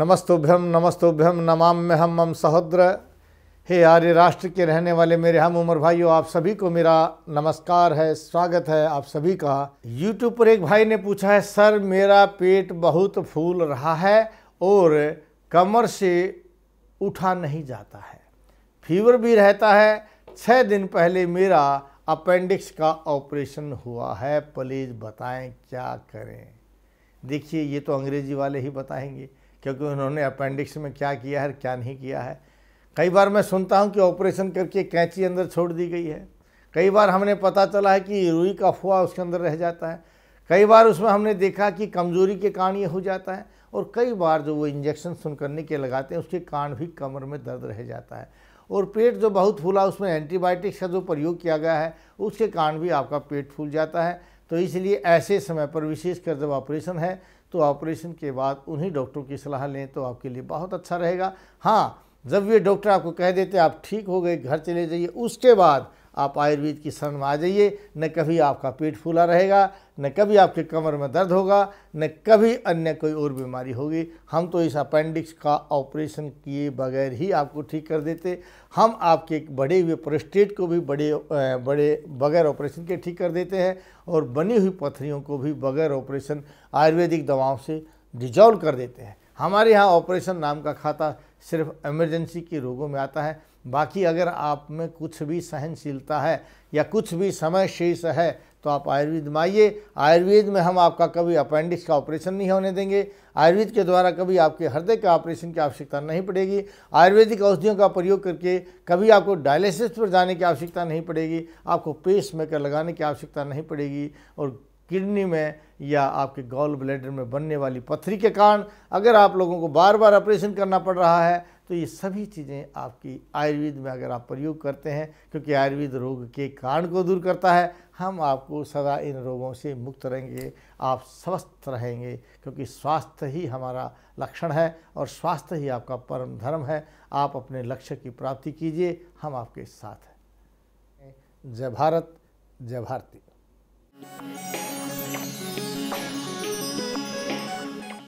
नमस्तुभ्यम नमस्तुभ्यम नमाम में हम मम सहोद्र हे आर्य राष्ट्र के रहने वाले मेरे हम उम्र भाइयों आप सभी को मेरा नमस्कार है स्वागत है आप सभी का यूट्यूब पर एक भाई ने पूछा है सर मेरा पेट बहुत फूल रहा है और कमर से उठा नहीं जाता है फीवर भी रहता है छः दिन पहले मेरा अपेंडिक्स का ऑपरेशन हुआ है प्लीज़ बताएं क्या करें देखिए ये तो अंग्रेजी वाले ही बताएंगे क्योंकि उन्होंने अपेंडिक्स में क्या किया है क्या नहीं किया है कई बार मैं सुनता हूँ कि ऑपरेशन करके कैंची अंदर छोड़ दी गई है कई बार हमने पता चला है कि रुई का फुआ उसके अंदर रह जाता है कई बार उसमें हमने देखा कि कमज़ोरी के कारण ये हो जाता है और कई बार जो वो इंजेक्शन सुन करने के लगाते हैं उसके कारण भी कमर में दर्द रह जाता है और पेट जो बहुत फूला उसमें एंटीबायोटिक्स का जो प्रयोग किया गया है उसके कारण भी आपका पेट फूल जाता है तो इसलिए ऐसे समय पर विशेषकर जब ऑपरेशन है तो ऑपरेशन के बाद उन्हीं डॉक्टरों की सलाह लें तो आपके लिए बहुत अच्छा रहेगा हाँ जब ये डॉक्टर आपको कह देते आप ठीक हो गए घर चले जाइए उसके बाद आप आयुर्वेद की शरण में आ जाइए न कभी आपका पेट फूला रहेगा न कभी आपके कमर में दर्द होगा न कभी अन्य कोई और बीमारी होगी हम तो इस अपेंडिक्स का ऑपरेशन किए बगैर ही आपको ठीक कर देते हम आपके बड़े हुए प्रोस्टेट को भी बड़े बड़े बगैर ऑपरेशन के ठीक कर देते हैं और बनी हुई पथरियों को भी बगैर ऑपरेशन आयुर्वेदिक दवाओं से डिजॉल्व कर देते हैं हमारे यहाँ ऑपरेशन नाम का खाता सिर्फ इमरजेंसी के रोगों में आता है बाकी अगर आप में कुछ भी सहनशीलता है या कुछ भी समय शेष है तो आप आयुर्वेद में आइए आयुर्वेद में हम आपका कभी अपेंडिक्स का ऑपरेशन नहीं होने देंगे आयुर्वेद के द्वारा कभी आपके हृदय के ऑपरेशन की आवश्यकता नहीं पड़ेगी आयुर्वेदिक औषधियों का प्रयोग करके कभी आपको डायलिसिस पर जाने की आवश्यकता नहीं पड़ेगी आपको पेस मेकर लगाने की आवश्यकता नहीं पड़ेगी और किडनी में या आपके गॉल ब्लेडर में बनने वाली पथरी के कारण अगर आप लोगों को बार बार ऑपरेशन करना पड़ रहा है तो ये सभी चीज़ें आपकी आयुर्वेद में अगर आप प्रयोग करते हैं क्योंकि आयुर्वेद रोग के कारण को दूर करता है हम आपको सदा इन रोगों से मुक्त रहेंगे आप स्वस्थ रहेंगे क्योंकि स्वास्थ्य ही हमारा लक्षण है और स्वास्थ्य ही आपका परम धर्म है आप अपने लक्ष्य की प्राप्ति कीजिए हम आपके साथ हैं जय भारत जय भारती